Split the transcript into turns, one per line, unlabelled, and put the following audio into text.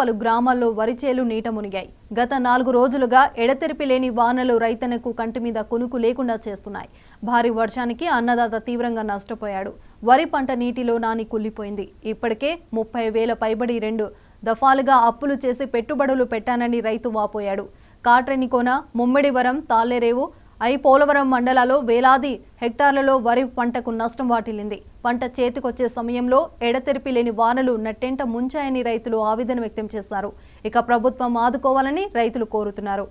పలు గ్రామాల్లో వరిచేలు నీట మునిగాయి గత నాలుగు రోజులుగా ఎడతెరిపి లేని వానలు రైతన్నకు కంటి మీద కొనుకు లేకుండా చేస్తున్నాయి భారీ వర్షానికి అన్నదాత తీవ్రంగా నష్టపోయాడు వరి పంట నీటిలో నాని కుల్లిపోయింది ఇప్పటికే ముప్పై వేల పైబడి రెండు దఫాలుగా అప్పులు చేసి పెట్టుబడులు పెట్టానని రైతు వాపోయాడు కాట్రెనికోన ముమ్మిడివరం తాళ్లేరేవు అయి పోలవరం మండలాలో వేలాది హెక్టార్లలో వరి పంటకు నష్టం వాటిల్లింది పంట చేతికొచ్చే సమయంలో ఎడతెరిపి లేని వానలు నట్టెంట ముంచాయని రైతులు ఆవేదన వ్యక్తం చేశారు ఇక ప్రభుత్వం ఆదుకోవాలని రైతులు కోరుతున్నారు